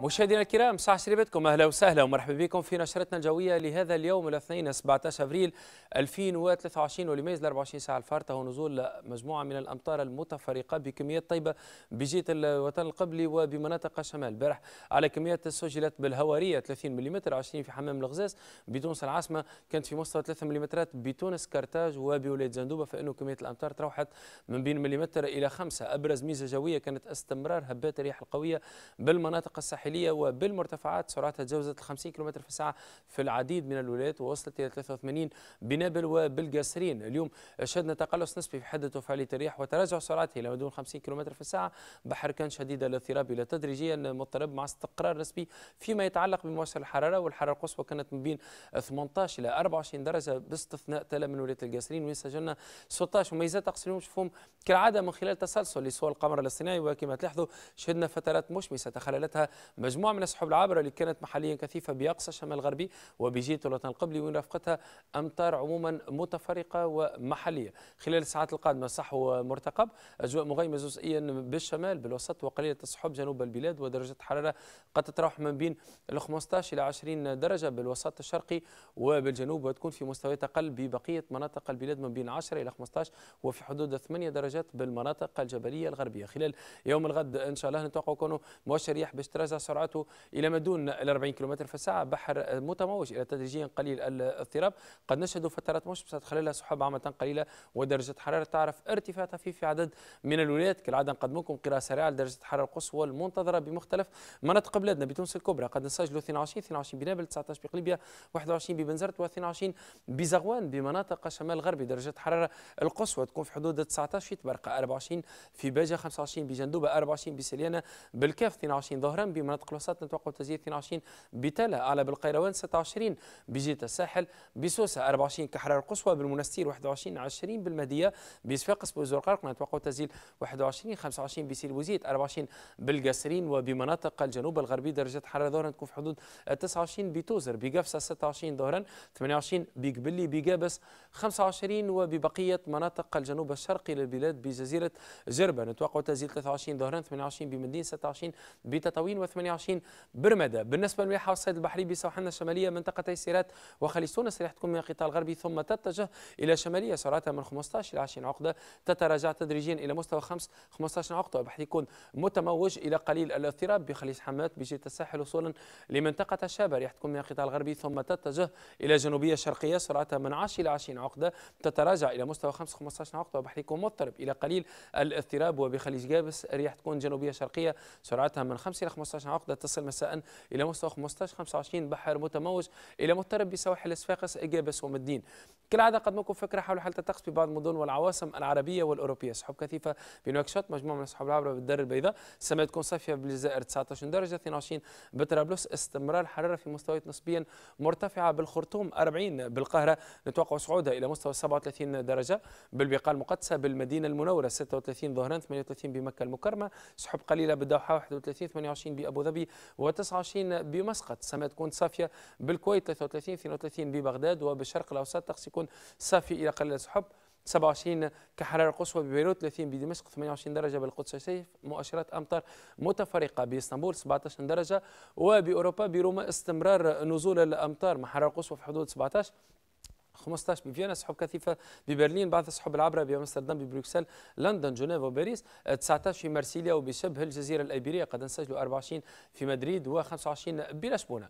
مشاهدينا الكرام ساعة شريبتكم أهلا وسهلا ومرحبا بكم في نشرتنا الجوية لهذا اليوم الاثنين 17 أبريل 2023 ولميز 24 ساعة الفارطة هو نزول مجموعة من الأمطار المتفرقة بكميات طيبة بجهة الوطن القبلي وبمناطق الشمال البارح على كميات سجلت بالهوارية 30 ملم 20 في حمام الغزاز بتونس العاصمة كانت في مستوى 3 ملم بتونس كرتاج وبولاية زندوبة فإنه كمية الأمطار تروحت من بين ملم إلى 5 أبرز ميزة جوية كانت استمرار هبات الرياح القوية بالمناطق الساحلية الساحلية وبالمرتفعات سرعتها تجاوزت 50 كم في الساعة في العديد من الولايات ووصلت إلى 83 بنابل وبالقاسرين اليوم شهدنا تقلص نسبي في حدة وفعالية الريح وتراجع سرعتها إلى ما دون 50 كم في الساعة بحر كان شديد الاضطراب إلى تدريجيا مضطرب مع استقرار نسبي فيما يتعلق بمؤشر الحرارة والحرارة القصوى كانت من بين 18 إلى 24 درجة باستثناء تلا من ولاية القاسرين وين سجلنا 16 مميزات أقصى اليوم شوفهم كالعادة من خلال تسلسل لسوء القمر الاصطناعي وكما تلاحظوا شهدنا فترات مشمسة تخللتها مجموعة من السحب العابرة اللي كانت محليا كثيفة بأقصى الشمال الغربي وبجيت الوطن القبلي ورافقتها أمطار عموما متفرقة ومحلية خلال الساعات القادمة صحو مرتقب أجواء مغيمة جزئيا بالشمال بالوسط وقليلة السحب جنوب البلاد ودرجة الحرارة قد تتراوح من بين ال 15 إلى 20 درجة بالوسط الشرقي وبالجنوب وتكون في مستويات أقل ببقية مناطق البلاد من بين 10 إلى 15 وفي حدود 8 درجات بالمناطق الجبلية الغربية خلال يوم الغد إن شاء الله نتوقع كونه مؤشر رياح باش تراجع سرعته إلى ما دون ال 40 كم في الساعة بحر متموج إلى تدريجيا قليل الاضطراب قد نشهد فترات مشمسة خلالها سحب عامة قليلة ودرجة حرارة تعرف ارتفاع طفيف في عدد من الولايات كالعادة نقدمكم قراءة سريعة لدرجة الحرارة القصوى المنتظرة بمختلف مناطق بلادنا بتونس الكبرى قد نسجلوا 22 22 بنابل 19 بقليبيا 21 ببنزرت و22 بزغوان بمناطق شمال غربي درجة الحرارة القصوى تكون في حدود 19 في تبرقة 24 في باجة 25 بجندوبة 24 بسليانة بالكاف 22 ظهرا بمناطق مناطق الوسط نتوقع تزيد 22 بتلا أعلى بالقيروان 26 بجيت الساحل بسوسة 24 كحرارة القصوى بالمنستير 21 20 بالمهدية بصفاقس بوزرقرق نتوقع تزيد 21 25 بسيل وزيت 24 بالقاسرين وبمناطق الجنوب الغربي درجة حراره ظهرا تكون في حدود 29 بتوزر بقفصة 26 ظهرا 28 بقبلي بقابس 25 وببقية مناطق الجنوب الشرقي للبلاد بجزيرة جربة نتوقع تزيد 23 ظهرا 28 بمدين 26 بتطاوين و 28 برمدة بالنسبة للمياه والصيد البحري بسواحلنا الشمالية منطقتي سيرات وخليج تونس راح تكون من القطاع الغربي ثم تتجه إلى شمالية سرعتها من 15 إلى 20 عقدة تتراجع تدريجيا إلى مستوى 5 15 عقدة وبحث يكون متموج إلى قليل الاضطراب بخليج حمات بجهة الساحل وصولا لمنطقة الشابة راح تكون من القطاع الغربي ثم تتجه إلى جنوبية شرقية سرعتها من 10 إلى 20 عقدة تتراجع إلى مستوى 5 15 عقدة وبحث يكون مضطرب إلى قليل الاضطراب وبخليج جابس راح تكون جنوبية شرقية سرعتها من 5 إلى 15 عقدة عقدة تصل مساء إلى مستوى 15 25 بحر متموج إلى مضطرب بسواحل صفاقس إجابس ومدين كالعادة قدمكم فكرة حول حالة الطقس في بعض المدن والعواصم العربية والأوروبية سحب كثيفة بنواكشوط مجموعة من السحب العابرة بالدار البيضاء السماء تكون صافية بالجزائر 19 درجة 22 بطرابلس استمرار الحرارة في مستويات نسبيا مرتفعة بالخرطوم 40 بالقاهرة نتوقع صعودها إلى مستوى 37 درجة بالبقاع المقدسة بالمدينة المنورة 36 ظهران 38 بمكة المكرمة سحب قليلة بالدوحة 31 28 بأبو ظبي و29 بمسقط السماء تكون صافية بالكويت 33 32 ببغداد وبالشرق الأوسط طقس يكون صافي إلى قليل سحب 27 كحرارة قصوى ببيروت 30 بدمشق 28 درجة بالقدس الشريف مؤشرات أمطار متفرقة بإسطنبول 17 درجة وبأوروبا بروما استمرار نزول الأمطار مع حرارة قصوى في حدود 17 15 بفيينا سحب كثيفه ببرلين بعض السحب العبره بامستردام ببروكسل لندن جنيف وباريس 19 آه، في مارسيليا وبشبه الجزيره الايبيريه قد نسجلوا 24 في مدريد و25 بلشبونه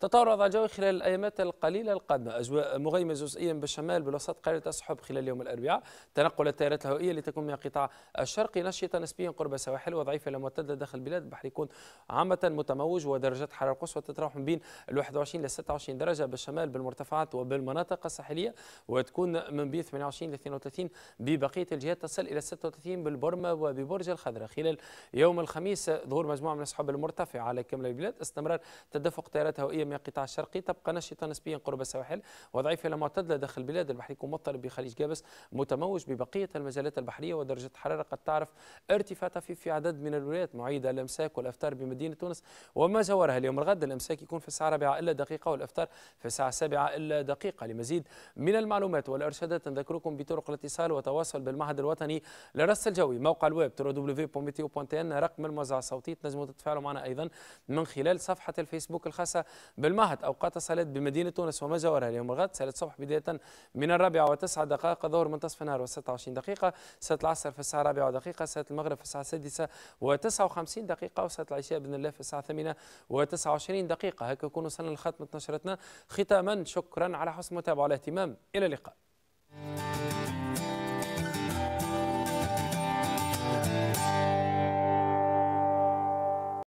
تطور وضع الجوي خلال الايامات القليله القادمه اجواء مغيمه جزئيا بالشمال بالوسط قليله السحب خلال يوم الاربعاء تنقل التيارات الهوائيه لتكون من القطاع الشرقي نشطه نسبيا قرب السواحل وضعيفه لمعتدله داخل البلاد البحر يكون عامه متموج ودرجات حراره قصوى تتراوح من بين ال 21 ل 26 درجه بالشمال بالمرتفعات وبالمناطق الساحليه وتكون من بين 28 ل 32 ببقيه الجهات تصل الى 36 بالبرمه وببرج الخضراء خلال يوم الخميس ظهور مجموعه من السحب المرتفعه على كامل البلاد استمرار تدفق تيارات هوائيه الاقليميه قطاع الشرقي تبقى نشطة نسبيا قرب السواحل وضعيفة إلى معتدلة داخل البلاد البحري مضطرب بخليج جابس متموج ببقية المجالات البحرية ودرجة الحرارة قد تعرف ارتفاع طفيف في عدد من الولايات معيد الامساك والافطار بمدينه تونس وما جاورها اليوم الغد الامساك يكون في الساعه الرابعه الا دقيقه والافطار في الساعه السابعه الا دقيقه لمزيد من المعلومات والارشادات نذكركم بطرق الاتصال والتواصل بالمعهد الوطني للرصد الجوي موقع الويب www.meteo.tn رقم الموزع الصوتي تنجموا تتفاعلوا معنا ايضا من خلال صفحه الفيسبوك الخاصه بالمهد أوقات صلاة بمدينة تونس ومجاورها اليوم الغد صلاة الصبح بداية من الرابعة وتسعة دقائق ظهر منتصف النهار و26 دقيقة صلاة العصر في الساعة الرابعة ودقيقة صلاة المغرب في الساعة السادسة و59 دقيقة وصلاة العشاء بإذن الله في الساعة الثامنة و29 دقيقة هكا يكون وصلنا لختمة نشرتنا ختاما شكرا على حسن المتابعة والاهتمام إلى اللقاء